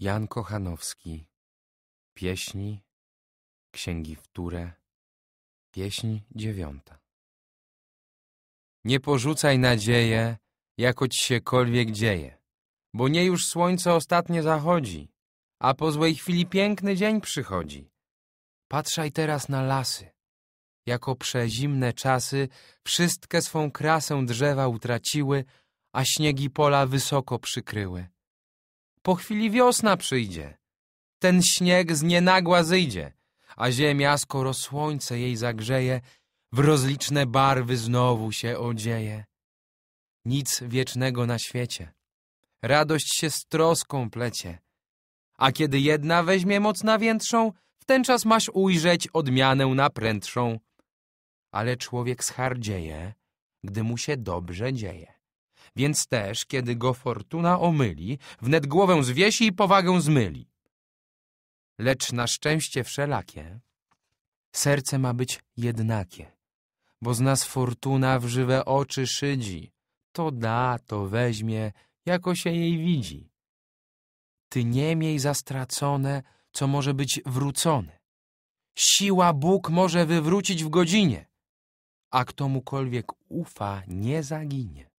Jan Kochanowski Pieśni Księgi Wtóre Pieśń dziewiąta Nie porzucaj nadzieje, jako ci siekolwiek dzieje, bo nie już słońce ostatnie zachodzi, a po złej chwili piękny dzień przychodzi. Patrzaj teraz na lasy. Jako przezimne czasy wszystkie swą krasę drzewa utraciły, a śniegi pola wysoko przykryły. Po chwili wiosna przyjdzie. Ten śnieg z nienagła zyjdzie, a ziemia, skoro słońce jej zagrzeje, w rozliczne barwy znowu się odzieje. Nic wiecznego na świecie. Radość się z troską plecie. A kiedy jedna weźmie moc na większą, w ten czas masz ujrzeć odmianę na prędszą. Ale człowiek schardzeje, gdy mu się dobrze dzieje więc też, kiedy go fortuna omyli, wnet głowę zwiesi i powagę zmyli. Lecz na szczęście wszelakie, serce ma być jednakie, bo z nas fortuna w żywe oczy szydzi, to da, to weźmie, jako się jej widzi. Ty nie miej zastracone, co może być wrócone. Siła Bóg może wywrócić w godzinie, a kto mukolwiek ufa, nie zaginie.